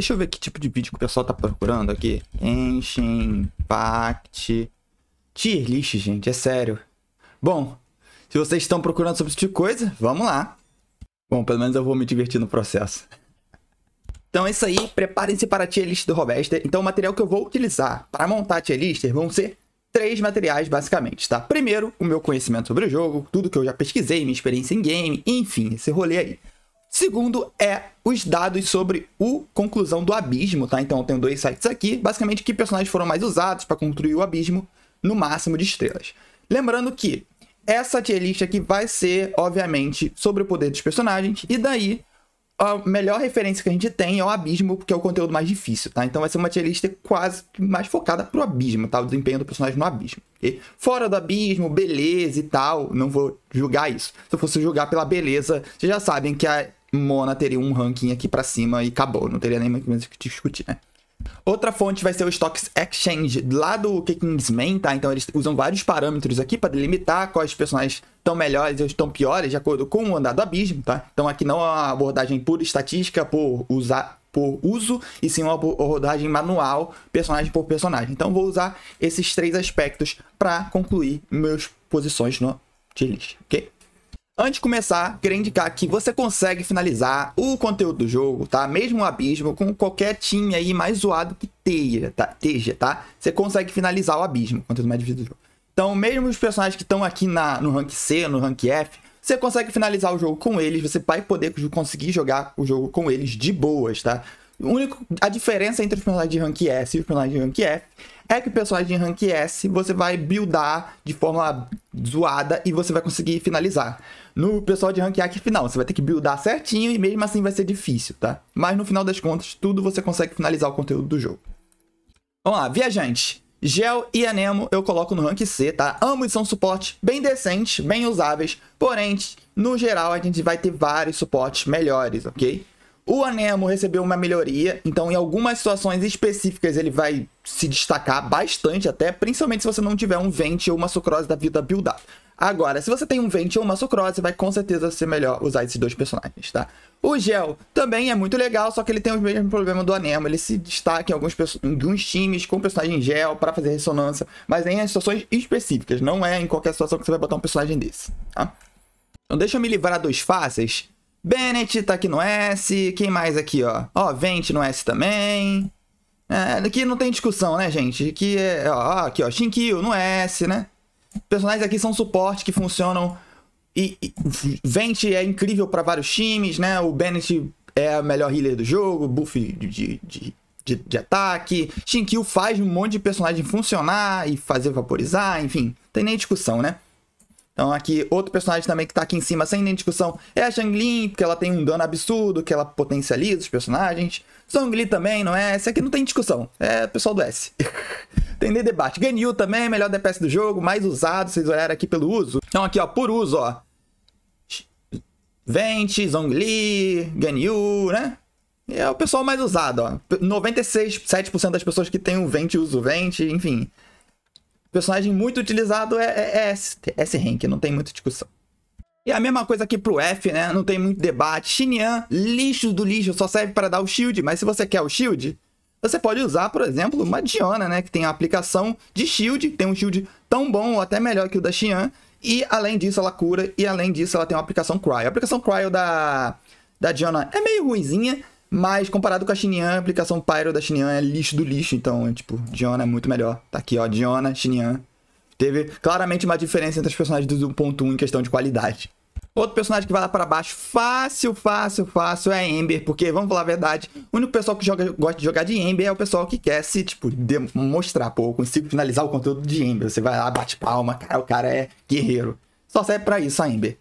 Deixa eu ver que tipo de vídeo que o pessoal tá procurando aqui. Enchem, Impact. Tier list, gente, é sério. Bom, se vocês estão procurando sobre esse tipo de coisa, vamos lá. Bom, pelo menos eu vou me divertir no processo. Então é isso aí, preparem-se para a tier list do Robester. Então o material que eu vou utilizar para montar a tier list vão ser três materiais basicamente, tá? Primeiro, o meu conhecimento sobre o jogo, tudo que eu já pesquisei, minha experiência em game, enfim, esse rolê aí. Segundo é os dados sobre o conclusão do abismo, tá? Então eu tenho dois sites aqui, basicamente que personagens foram mais usados para construir o abismo no máximo de estrelas. Lembrando que essa tier list aqui vai ser, obviamente, sobre o poder dos personagens, e daí a melhor referência que a gente tem é o abismo, porque é o conteúdo mais difícil, tá? Então vai ser uma tier list quase mais focada pro abismo, tá? O desempenho do personagem no abismo. E fora do abismo, beleza e tal, não vou julgar isso. Se eu fosse julgar pela beleza, vocês já sabem que a Mona teria um ranking aqui para cima e acabou. Não teria nem mais o que discutir, né? Outra fonte vai ser o Stocks Exchange, lá do Kingsman, tá? Então eles usam vários parâmetros aqui para delimitar quais personagens estão melhores e estão piores de acordo com o andar do abismo, tá? Então aqui não é uma abordagem pura estatística por usar por uso e sim uma abordagem manual, personagem por personagem. Então vou usar esses três aspectos para concluir meus posições no tier list, OK? Antes de começar, queria indicar que você consegue finalizar o conteúdo do jogo, tá? Mesmo o abismo, com qualquer time aí mais zoado que teja, tá? Teja, tá? Você consegue finalizar o abismo, conteúdo mais difícil do jogo. Então, mesmo os personagens que estão aqui na, no rank C, no rank F, você consegue finalizar o jogo com eles, você vai poder conseguir jogar o jogo com eles de boas, tá? O único, a diferença entre os personagens de rank S e os personagens de rank F é que o personagem de rank S você vai buildar de forma zoada e você vai conseguir finalizar. No pessoal de rank A que final, você vai ter que buildar certinho e mesmo assim vai ser difícil, tá? Mas no final das contas, tudo você consegue finalizar o conteúdo do jogo. Vamos lá, viajante. Gel e Anemo eu coloco no rank C, tá? Ambos são suportes bem decentes, bem usáveis, porém, no geral, a gente vai ter vários suportes melhores, ok? O Anemo recebeu uma melhoria, então em algumas situações específicas ele vai se destacar bastante até, principalmente se você não tiver um Vente ou uma Sucrose da vida build-up. Agora, se você tem um Vente ou uma Sucrose, vai com certeza ser melhor usar esses dois personagens, tá? O Gel também é muito legal, só que ele tem o mesmo problema do Anemo. Ele se destaca em alguns, em alguns times com personagem Gel para fazer ressonância, mas em situações específicas, não é em qualquer situação que você vai botar um personagem desse, tá? Então deixa eu me livrar dos fáceis Bennett tá aqui no S. Quem mais aqui, ó? Ó, Vente no S também. É, aqui não tem discussão, né, gente? Aqui é, ó, aqui, ó, Shinkyu no S, né? Personagens aqui são suporte que funcionam e, e Vente é incrível para vários times, né? O Bennett é a melhor healer do jogo, buff de, de, de, de, de ataque. Shinkyu faz um monte de personagem funcionar e fazer vaporizar, enfim, tem nem discussão, né? Então aqui, outro personagem também que tá aqui em cima sem nem discussão é a Shanglin, porque ela tem um dano absurdo, que ela potencializa os personagens. Songli também, não é? Esse aqui não tem discussão, é o pessoal do S. tem nem debate. Ganyu também, é melhor DPS do jogo, mais usado, vocês olharam aqui pelo uso. Então aqui, ó, por uso, ó. Vente, Zhongli, Ganyu, né? É o pessoal mais usado, ó. 96, 7% das pessoas que tem o Vente usam o Vente, enfim personagem muito utilizado é, é, é esse rank, não tem muita discussão. E a mesma coisa aqui pro F, né? Não tem muito debate. Xinyan, lixo do lixo, só serve para dar o shield, mas se você quer o shield, você pode usar, por exemplo, uma Diona, né? Que tem a aplicação de shield, tem um shield tão bom ou até melhor que o da Xian. E além disso, ela cura, e além disso, ela tem uma aplicação Cryo. A aplicação Cryo da, da Diona é meio ruizinha, mas comparado com a Xinyan, a aplicação Pyro da Xinyan é lixo do lixo. Então, é, tipo, Diona é muito melhor. Tá aqui, ó. Diona, Xinyan. Teve claramente uma diferença entre os personagens do 1.1 em questão de qualidade. Outro personagem que vai lá para baixo, fácil, fácil, fácil, é Ember. Porque, vamos falar a verdade, o único pessoal que joga, gosta de jogar de Ember é o pessoal que quer se, tipo, mostrar. Pô, eu consigo finalizar o conteúdo de Ember. Você vai lá, bate palma, cara, o cara é guerreiro. Só serve para isso a Ember.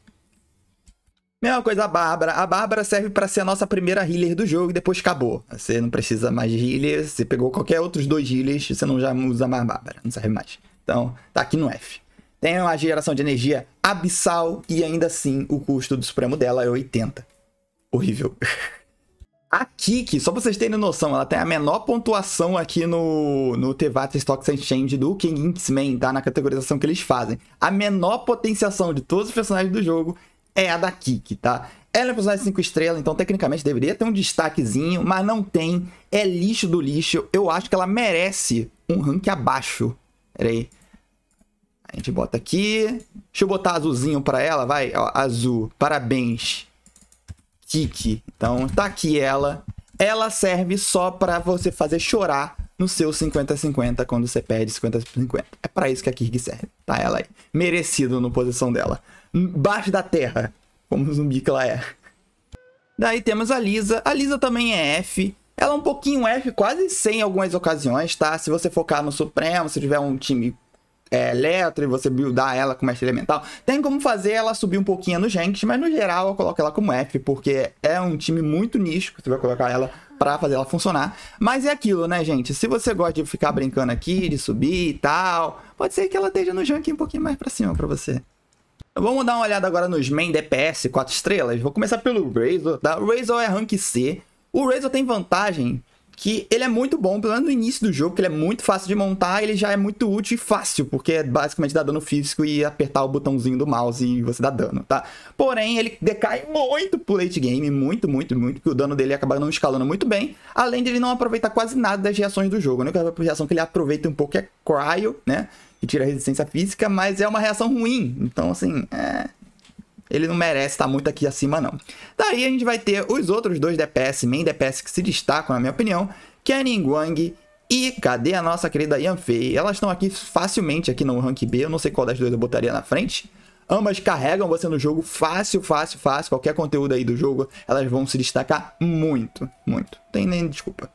Mesma coisa a Bárbara. A Bárbara serve para ser a nossa primeira healer do jogo e depois acabou. Você não precisa mais de healer, você pegou qualquer outros dois healers, você não já usa mais a Bárbara, não serve mais. Então, tá aqui no F. Tem uma geração de energia abissal e ainda assim o custo do supremo dela é 80. Horrível. A Kiki, só pra vocês terem noção, ela tem a menor pontuação aqui no, no Tevata Stocks and Change do King Kingsman, tá? Na categorização que eles fazem. A menor potenciação de todos os personagens do jogo é a da Kik, tá? Ela é um personagem 5 estrelas, então tecnicamente deveria ter um destaquezinho, mas não tem. É lixo do lixo. Eu acho que ela merece um rank abaixo. Pera aí. A gente bota aqui. Deixa eu botar azulzinho pra ela, vai. Ó, azul. Parabéns. Kiki. Então, tá aqui ela. Ela serve só pra você fazer chorar no seu 50-50 quando você perde 50-50. É para isso que a Kirk serve. Tá ela aí. É Merecido na posição dela. Baixo da terra. Como zumbi que ela é. Daí temos a Lisa. A Lisa também é F. Ela é um pouquinho F, quase sem em algumas ocasiões, tá? Se você focar no Supremo, se tiver um time é, e você buildar ela com Mestre Elemental, tem como fazer ela subir um pouquinho no Jenks, mas no geral eu coloco ela como F, porque é um time muito nicho, que você vai colocar ela para fazer ela funcionar. Mas é aquilo, né, gente? Se você gosta de ficar brincando aqui, de subir e tal, pode ser que ela esteja no junk um pouquinho mais para cima para você. Vamos dar uma olhada agora nos main DPS 4 estrelas. Vou começar pelo Razor. Da tá? Razor é rank C. O Razor tem vantagem que ele é muito bom, pelo menos no início do jogo, que ele é muito fácil de montar, ele já é muito útil e fácil, porque é basicamente dar dano físico e apertar o botãozinho do mouse e você dá dano, tá? Porém, ele decai muito pro late game, muito, muito, muito, porque o dano dele acaba não escalando muito bem, além de ele não aproveitar quase nada das reações do jogo. A única reação que ele aproveita um pouco é Cryo, né? Que tira resistência física, mas é uma reação ruim, então assim, é ele não merece estar tá muito aqui acima, não. Daí a gente vai ter os outros dois DPS, main DPS que se destacam, na minha opinião, que é Ningguang e cadê a nossa querida Yanfei? Elas estão aqui facilmente aqui no Rank B, eu não sei qual das duas eu botaria na frente. Ambas carregam você no jogo fácil, fácil, fácil. Qualquer conteúdo aí do jogo, elas vão se destacar muito, muito. Tem nem desculpa.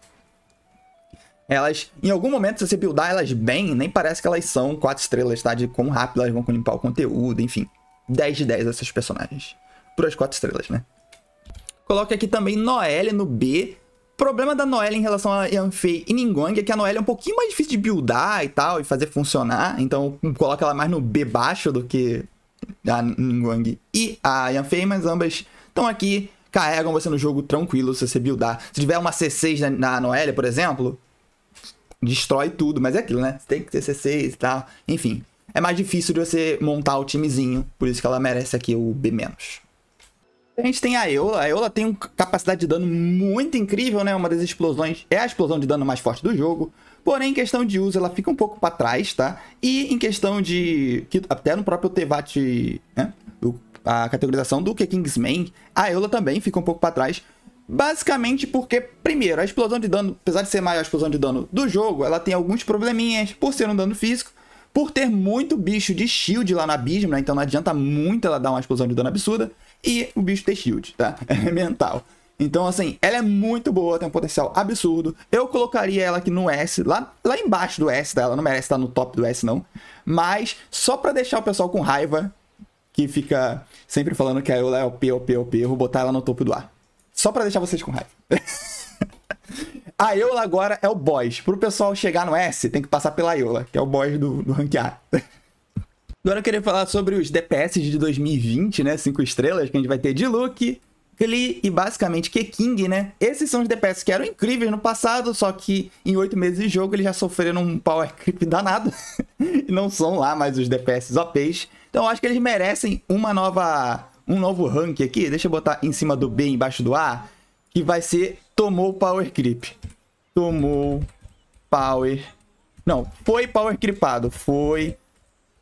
Elas, em algum momento, se você buildar elas bem, nem parece que elas são quatro estrelas, tá? De quão rápido elas vão limpar o conteúdo, enfim. 10 de 10 essas personagens. Por as 4 estrelas, né? Coloque aqui também Noelle no B. Problema da Noelle em relação a Yanfei e Ningguang é que a Noelle é um pouquinho mais difícil de buildar e tal, e fazer funcionar. Então coloca ela mais no B baixo do que a Ningguang e a Yanfei, mas ambas estão aqui, carregam você no jogo tranquilo se você buildar. Se tiver uma C6 na, na Noelle, por exemplo, destrói tudo, mas é aquilo, né? Você tem que ter C6 e tal. Enfim, é mais difícil de você montar o timezinho. Por isso que ela merece aqui o B-. A gente tem a Eola. A Eola tem uma capacidade de dano muito incrível, né? Uma das explosões é a explosão de dano mais forte do jogo. Porém, em questão de uso, ela fica um pouco para trás, tá? E em questão de... Até no próprio Tevat, né? A categorização do que Kingsman, a Eola também fica um pouco para trás. Basicamente porque, primeiro, a explosão de dano, apesar de ser maior a explosão de dano do jogo, ela tem alguns probleminhas por ser um dano físico. Por ter muito bicho de shield lá no abismo, né? Então não adianta muito ela dar uma explosão de dano absurda. E o bicho ter shield, tá? É mental. Então, assim, ela é muito boa, tem um potencial absurdo. Eu colocaria ela aqui no S, lá, lá embaixo do S dela, tá? não merece estar no top do S, não. Mas, só pra deixar o pessoal com raiva, que fica sempre falando que a Eula é o p P, o P, eu vou botar ela no topo do A. Só pra deixar vocês com raiva. A Eula agora é o boss. Pro pessoal chegar no S, tem que passar pela Eula, que é o boss do, do rank A. Agora eu queria falar sobre os DPS de 2020, né? 5 estrelas, que a gente vai ter de Luke, Klee e basicamente Keking, né? Esses são os DPS que eram incríveis no passado, só que em 8 meses de jogo eles já sofreram um power creep danado. e não são lá mais os DPS OPs. Então eu acho que eles merecem uma nova um novo rank aqui. Deixa eu botar em cima do B, embaixo do A que vai ser tomou power creep. Tomou power... Não, foi power creepado. Foi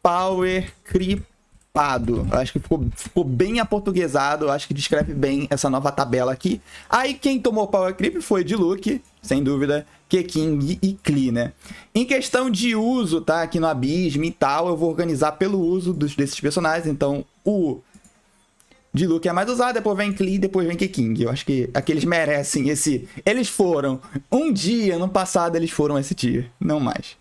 power creepado. Acho que ficou, ficou bem aportuguesado. Acho que descreve bem essa nova tabela aqui. Aí quem tomou power creep foi de Luke, sem dúvida. Keking e Klee, né? Em questão de uso, tá? Aqui no Abismo e tal, eu vou organizar pelo uso dos, desses personagens. Então, o de Luke é mais usado, depois vem Klee, depois vem King. Eu acho que aqueles merecem esse. Eles foram. Um dia no passado eles foram esse tier. não mais.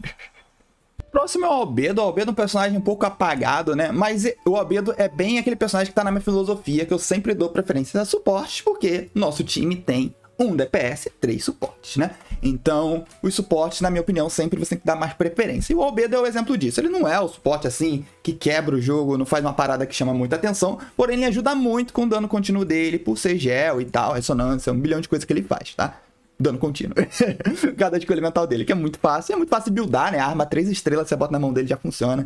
Próximo é o Albedo. O Albedo é um personagem um pouco apagado, né? Mas o Albedo é bem aquele personagem que tá na minha filosofia, que eu sempre dou preferência a suportes, porque nosso time tem um DPS, três suportes, né? Então, os suportes, na minha opinião, sempre você tem que dar mais preferência. E o Albedo é o exemplo disso. Ele não é o suporte assim que quebra o jogo, não faz uma parada que chama muita atenção, porém ele ajuda muito com o dano contínuo dele, por ser gel e tal, ressonância, um bilhão de coisas que ele faz, tá? dano contínuo. Cada tipo mental dele, que é muito fácil. É muito fácil buildar, né? arma três estrelas, você bota na mão dele, já funciona.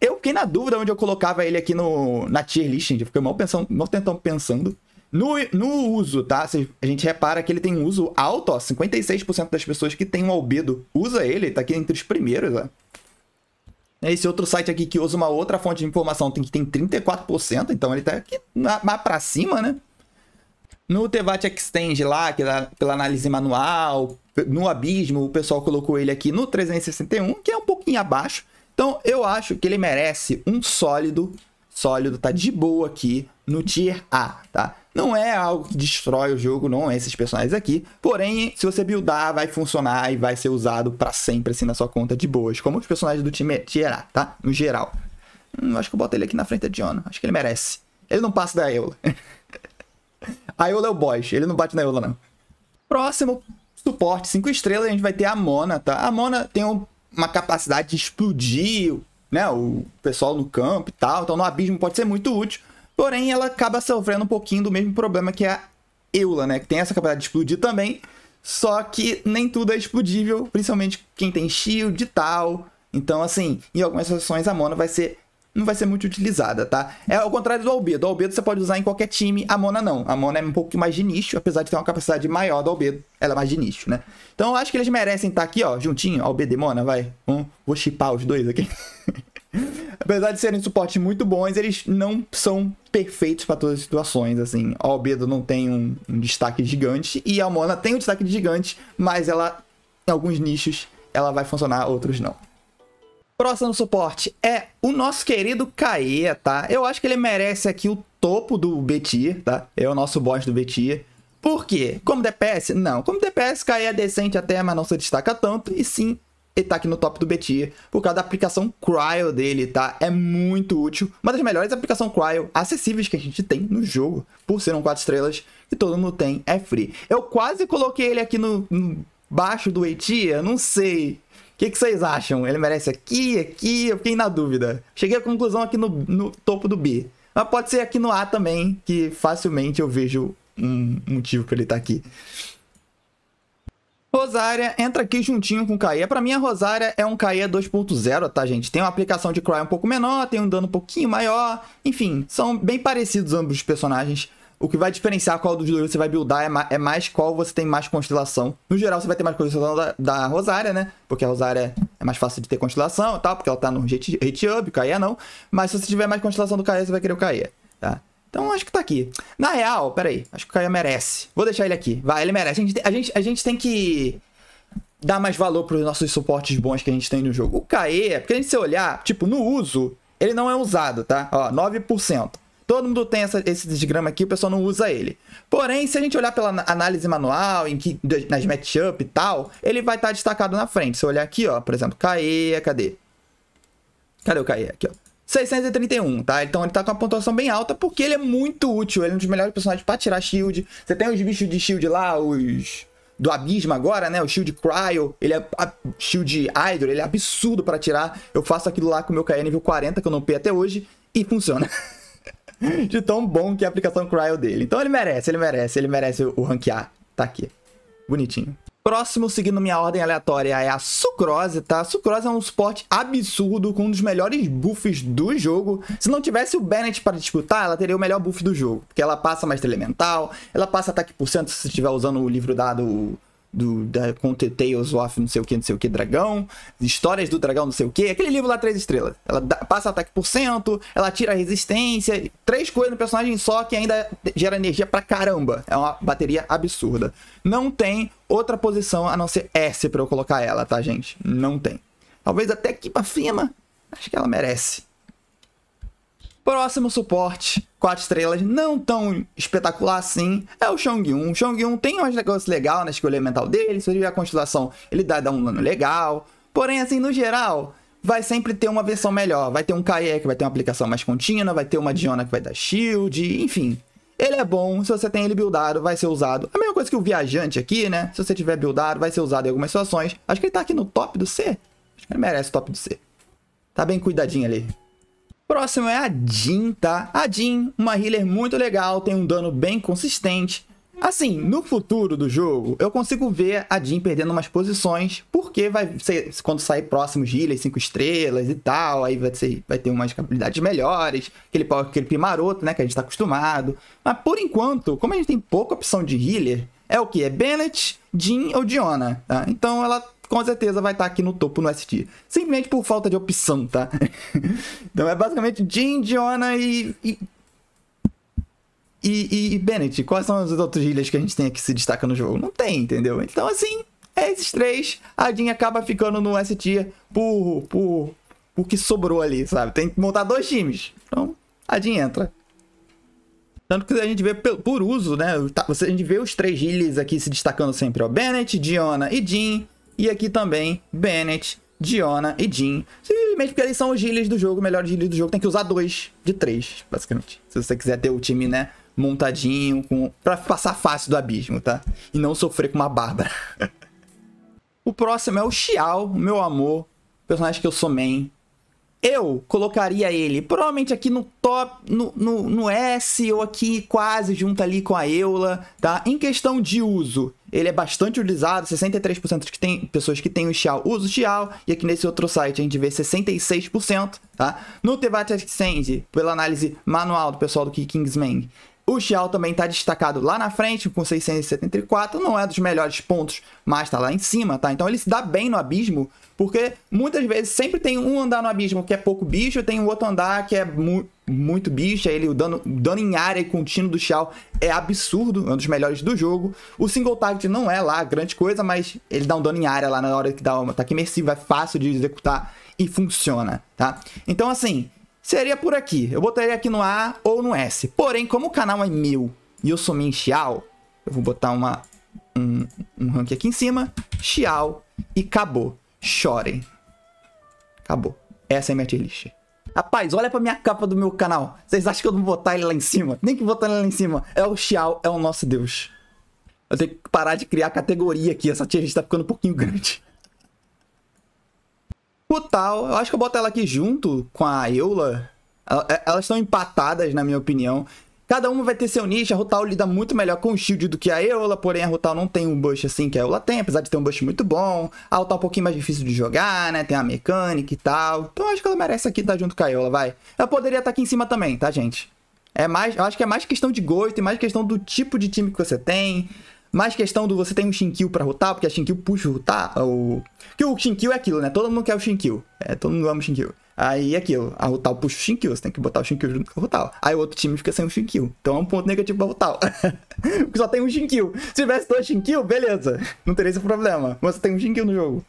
Eu fiquei na dúvida onde eu colocava ele aqui no, na tier list, gente. Eu fiquei mal, pensando, mal tentando pensando. No, no uso, tá? A gente repara que ele tem um uso alto, ó. 56% das pessoas que têm um albedo usa ele. Tá aqui entre os primeiros, ó. É esse outro site aqui que usa uma outra fonte de informação tem que tem 34%, então ele tá aqui na, lá pra cima, né? No Tevat Extend lá, que lá, é pela análise manual, no Abismo, o pessoal colocou ele aqui no 361, que é um pouquinho abaixo. Então eu acho que ele merece um sólido, sólido, tá de boa aqui no Tier A, tá? Não é algo que destrói o jogo, não é esses personagens aqui. Porém, se você buildar, vai funcionar e vai ser usado para sempre, assim, na sua conta de boas. Como os personagens do time Tierra, tá? No geral. Hum, acho que eu boto ele aqui na frente da Diona. Acho que ele merece. Ele não passa da Eula. a Eula é o boss. Ele não bate na Eula, não. Próximo suporte 5 estrelas, a gente vai ter a Mona, tá? A Mona tem um, uma capacidade de explodir, né? O pessoal no campo e tal. Então, no abismo pode ser muito útil. Porém, ela acaba sofrendo um pouquinho do mesmo problema que a Eula, né? Que tem essa capacidade de explodir também. Só que nem tudo é explodível, principalmente quem tem shield e tal. Então, assim, em algumas situações a Mona vai ser não vai ser muito utilizada, tá? É ao contrário do Albedo. O Albedo você pode usar em qualquer time, a Mona não. A Mona é um pouco mais de nicho, apesar de ter uma capacidade maior do Albedo. Ela é mais de nicho, né? Então eu acho que eles merecem estar aqui, ó, juntinho. Albedo e Mona, vai. Um, vou chipar os dois aqui. Apesar de serem suportes muito bons, eles não são perfeitos para todas as situações, assim. A Albedo não tem um, um destaque gigante e a Mona tem um destaque gigante, mas ela, em alguns nichos, ela vai funcionar, outros não. Próximo suporte é o nosso querido Kaia, tá? Eu acho que ele merece aqui o topo do Betir, tá? É o nosso boss do Betir. Por quê? Como DPS? Não. Como DPS, Kaia é decente até, mas não se destaca tanto. E sim, ele tá aqui no top do Betia por causa da aplicação Cryo dele, tá? É muito útil, uma das melhores aplicações Cryo acessíveis que a gente tem no jogo, por ser um 4 estrelas que todo mundo tem, é free. Eu quase coloquei ele aqui no, no baixo do Etia, não sei. O que, que, vocês acham? Ele merece aqui, aqui? Eu fiquei na dúvida. Cheguei à conclusão aqui no, no topo do B. Mas pode ser aqui no A também, que facilmente eu vejo um motivo para ele estar tá aqui. Rosária entra aqui juntinho com o Caia. Pra mim, a Rosária é um Caia 2.0, tá, gente? Tem uma aplicação de Cry um pouco menor, tem um dano um pouquinho maior. Enfim, são bem parecidos ambos os personagens. O que vai diferenciar qual dos dois você vai buildar é, é mais qual você tem mais constelação. No geral, você vai ter mais constelação da, da Rosária, né? Porque a Rosária é mais fácil de ter constelação e tal, porque ela tá no hate, hate up, o Kaia não. Mas se você tiver mais constelação do Kaia, você vai querer o Kaia, tá? Então acho que tá aqui. Na real, peraí, acho que o Caio merece. Vou deixar ele aqui. Vai, ele merece. A gente, a gente, a gente tem que dar mais valor para os nossos suportes bons que a gente tem no jogo. O Caê, porque a gente se olhar, tipo, no uso, ele não é usado, tá? Ó, 9%. Todo mundo tem essa, esse desgrama aqui, o pessoal não usa ele. Porém, se a gente olhar pela análise manual, em que, nas matchup e tal, ele vai estar tá destacado na frente. Se eu olhar aqui, ó, por exemplo, Caê, cadê? Cadê o Caê? Aqui, ó. 631, tá? Então ele tá com uma pontuação bem alta porque ele é muito útil. Ele é um dos melhores personagens pra tirar shield. Você tem os bichos de shield lá, os do abismo agora, né? O shield cryo, ele é a, shield hydro, ele é absurdo para tirar. Eu faço aquilo lá com o meu KE nível 40 que eu não pei até hoje e funciona. de tão bom que é a aplicação cryo dele. Então ele merece, ele merece, ele merece o ranquear. Tá aqui. Bonitinho. Próximo, seguindo minha ordem aleatória, é a Sucrose, tá? Sucrose é um suporte absurdo, com um dos melhores buffs do jogo. Se não tivesse o Bennett para disputar, ela teria o melhor buff do jogo. Porque ela passa mais elemental, ela passa ataque por cento se estiver usando o livro dado do da Conte Tales of não sei o que, não sei o que, Dragão, Histórias do Dragão, não sei o que, aquele livro lá, três estrelas. Ela dá, passa ataque por cento, ela tira resistência, três coisas no personagem só que ainda gera energia pra caramba. É uma bateria absurda. Não tem outra posição a não ser S pra eu colocar ela, tá, gente? Não tem. Talvez até aqui para firma acho que ela merece. Próximo suporte quatro estrelas não tão espetacular assim é o Shang-Yun. O Shang-Yun tem umas negócios legal na escolha mental dele, se ele a constelação, ele dá, dá um dano legal. Porém, assim, no geral, vai sempre ter uma versão melhor. Vai ter um Kaia que vai ter uma aplicação mais contínua, vai ter uma Diona que vai dar shield, enfim. Ele é bom, se você tem ele buildado, vai ser usado. É a mesma coisa que o Viajante aqui, né? Se você tiver buildado, vai ser usado em algumas situações. Acho que ele tá aqui no top do C. Acho que ele merece o top do C. Tá bem cuidadinho ali. Próximo é a Jin, tá? A Jin, uma healer muito legal, tem um dano bem consistente. Assim, no futuro do jogo, eu consigo ver a Jin perdendo umas posições, porque vai ser, quando sair próximos healers, 5 estrelas e tal, aí vai, ser, vai ter umas habilidades melhores, aquele power creep maroto, né, que a gente tá acostumado. Mas por enquanto, como a gente tem pouca opção de healer, é o que? É Bennett, Jin ou Diona, tá? Então ela com certeza vai estar tá aqui no topo no ST. Simplesmente por falta de opção, tá? então é basicamente Jin, Diona e, e... E, e, Bennett, quais são as outras ilhas que a gente tem aqui que se destaca no jogo? Não tem, entendeu? Então, assim, é esses três. A Jean acaba ficando no ST por, por, por que sobrou ali, sabe? Tem que montar dois times. Então, a Jean entra. Tanto que a gente vê por uso, né? Tá, a gente vê os três ilhas aqui se destacando sempre, ó. Bennett, Diona e Jean. E aqui também, Bennett, Diona e Jean. Simplesmente porque eles são os healers do jogo, melhores healers do jogo. Tem que usar dois de três, basicamente. Se você quiser ter o time, né, montadinho, com... pra passar fácil do abismo, tá? E não sofrer com uma bárbara. o próximo é o Xiao, meu amor. Personagem que eu sou main. Eu colocaria ele provavelmente aqui no top, no, no, no S ou aqui quase junto ali com a Eula, tá? Em questão de uso, ele é bastante utilizado, 63% que tem pessoas que têm o Xiao usam o Xiao, e aqui nesse outro site a gente vê 66%, tá? No Tebate Exchange, pela análise manual do pessoal do Kingsman, o Xiao também está destacado lá na frente, com 674, não é dos melhores pontos, mas está lá em cima, tá? Então ele se dá bem no abismo, porque muitas vezes sempre tem um andar no abismo que é pouco bicho, tem o outro andar que é mu muito bicho, ele, o dano, dano em área e contínuo do Xiao é absurdo, é um dos melhores do jogo. O single target não é lá grande coisa, mas ele dá um dano em área lá na hora que dá uma ataque imersivo, é fácil de executar e funciona, tá? Então assim, seria por aqui. Eu botaria aqui no A ou no S. Porém, como o canal é meu e eu sou min Xiao, eu vou botar uma, um, um rank aqui em cima, Xiao e acabou. Chorem. Acabou. Essa é minha tier list. Rapaz, olha pra minha capa do meu canal. Vocês acham que eu não vou botar ele lá em cima? Nem que botar ele lá em cima. É o Xiao, é o nosso Deus. Eu tenho que parar de criar categoria aqui. Essa tier list tá ficando um pouquinho grande. O tal, eu acho que eu boto ela aqui junto com a Eula. É, elas estão empatadas, na minha opinião. Cada uma vai ter seu nicho, a Rutal lida muito melhor com o shield do que a Eula, porém a Rutal não tem um bush assim que a Eula tem, apesar de ter um bush muito bom. A Rutal é um pouquinho mais difícil de jogar, né? Tem a mecânica e tal. Então acho que ela merece aqui estar junto com a Eula, vai. Ela poderia estar aqui em cima também, tá, gente? É mais, eu acho que é mais questão de gosto e mais questão do tipo de time que você tem. Mais questão do você tem um Shinkyu pra rotar, porque a Shinkyu puxa o rotar. Ah, o... Que o Shinkyu é aquilo, né? Todo mundo quer o Shinkyu. É, todo mundo ama o Shinkyu. Aí é aquilo, a Rutal puxa o Shinkyu, você tem que botar o Shinkyu junto com a Rutal. Aí o outro time fica sem o Shinkyu. Então é um ponto negativo pra Rutal. porque só tem um Shinkyu. Se tivesse dois Shinkyu, beleza. Não teria esse problema. Mas você tem um Shinkyu no jogo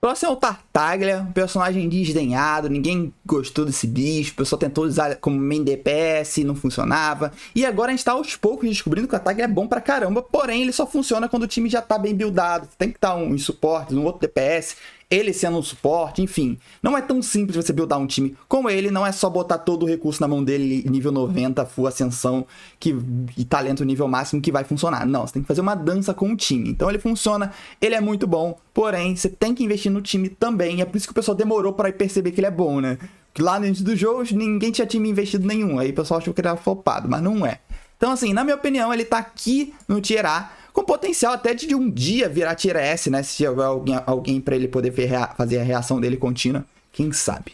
próximo é o Tartaglia, um personagem desdenhado, ninguém gostou desse bicho, o pessoal tentou usar como main DPS, não funcionava. E agora a gente tá aos poucos descobrindo que o Tartaglia é bom pra caramba, porém ele só funciona quando o time já tá bem buildado. Tem que estar tá um em suporte, um outro DPS, ele sendo um suporte, enfim. Não é tão simples você buildar um time como ele, não é só botar todo o recurso na mão dele, nível 90, full ascensão que, e talento nível máximo que vai funcionar. Não, você tem que fazer uma dança com o time. Então ele funciona, ele é muito bom, porém você tem que investir no time também. É por isso que o pessoal demorou para perceber que ele é bom, né? Lá no início do jogo, ninguém tinha time investido nenhum. Aí o pessoal achou que ele era flopado, mas não é. Então, assim, na minha opinião, ele tá aqui no Tier A, com potencial até de um dia virar tira S, né? Se tiver alguém, alguém para ele poder fazer a reação dele contínua, quem sabe.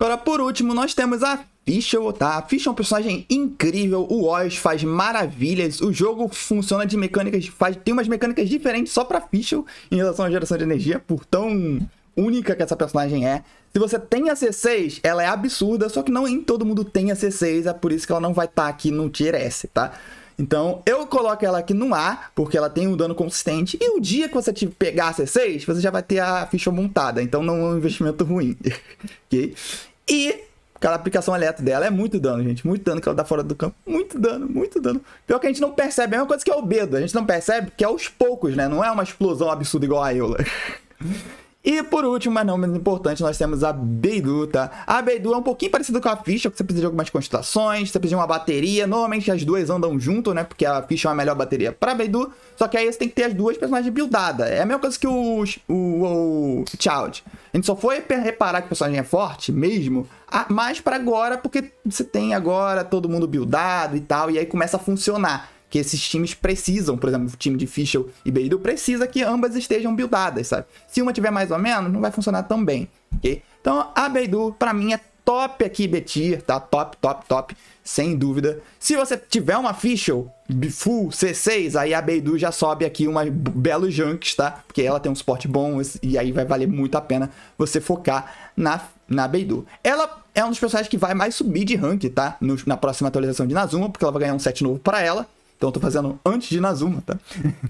Agora, por último, nós temos a Fischl, tá? Fischl é um personagem incrível, o Oz faz maravilhas, o jogo funciona de mecânicas, faz, tem umas mecânicas diferentes só pra Fischl em relação à geração de energia, por tão única que essa personagem é. Se você tem a C6, ela é absurda, só que não em todo mundo tem a C6, é por isso que ela não vai estar tá aqui no Tier S, tá? Então, eu coloco ela aqui no A, porque ela tem um dano consistente. E o dia que você te pegar a C6, você já vai ter a ficha montada. Então, não é um investimento ruim. ok? E Cara, aplicação elétrica dela é muito dano, gente. Muito dano que ela dá fora do campo. Muito dano, muito dano. Pior que a gente não percebe. É uma coisa que é o Bedo. A gente não percebe que é aos poucos, né? Não é uma explosão absurda igual a Eula. E por último, mas não menos importante, nós temos a Beidou, tá? A Beidu é um pouquinho parecida com a ficha, porque você precisa de algumas constelações, você precisa de uma bateria. Normalmente as duas andam junto, né? Porque a ficha é uma melhor bateria pra Beidu. Só que aí você tem que ter as duas personagens buildadas. É a mesma coisa que o, o, o, o Child. A gente só foi reparar que o personagem é forte mesmo, mais para agora, porque você tem agora todo mundo buildado e tal, e aí começa a funcionar que esses times precisam, por exemplo, o time de Fischl e Beidou precisa que ambas estejam buildadas, sabe? Se uma tiver mais ou menos, não vai funcionar tão bem, ok? Então a Beidou, pra mim, é top aqui, Betir, tá? Top, top, top, sem dúvida. Se você tiver uma Fischl full C6, aí a Beidou já sobe aqui uma belo junks, tá? Porque ela tem um suporte bom e aí vai valer muito a pena você focar na, na Beidou. Ela é um dos personagens que vai mais subir de rank, tá? No, na próxima atualização de Nazuma, porque ela vai ganhar um set novo pra ela. Então eu tô fazendo antes de Nazuma, tá?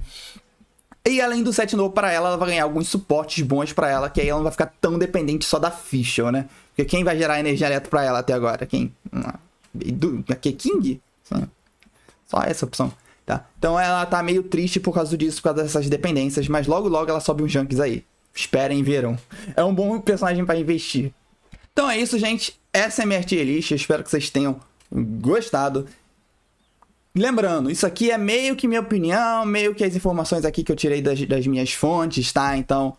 E além do set novo para ela, ela vai ganhar alguns suportes bons para ela, que aí ela não vai ficar tão dependente só da ficha, né? Porque quem vai gerar energia elétrica para ela até agora? Quem? A King? Só essa opção, tá? Então ela tá meio triste por causa disso, por causa dessas dependências, mas logo logo ela sobe uns junks aí. Esperem e verão. É um bom personagem para investir. Então é isso, gente. Essa é a minha tier list. espero que vocês tenham gostado. Lembrando, isso aqui é meio que minha opinião, meio que as informações aqui que eu tirei das, das minhas fontes, tá? Então,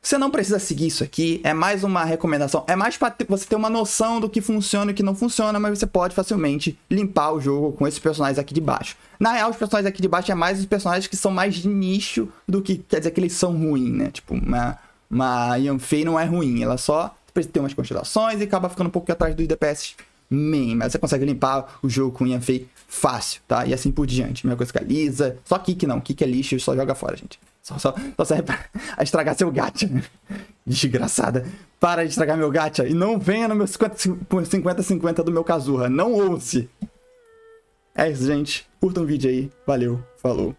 você não precisa seguir isso aqui, é mais uma recomendação, é mais para você ter uma noção do que funciona e o que não funciona, mas você pode facilmente limpar o jogo com esses personagens aqui de baixo. Na real, os personagens aqui de baixo é mais os personagens que são mais de nicho do que quer dizer que eles são ruins, né? Tipo, uma, uma Yanfei não é ruim, ela só tem umas constelações e acaba ficando um pouco atrás dos DPS main, mas você consegue limpar o jogo com Yanfei fácil, tá? E assim por diante. Minha coisa que a Lisa. Só kick não. Kick é lixo, só joga fora, gente. Só, só, só serve pra estragar seu gacha. Desgraçada. Para de estragar meu gacha e não venha no meu 50-50 do meu Kazurra. Não ouse. É isso, gente. Curtam o vídeo aí. Valeu. Falou.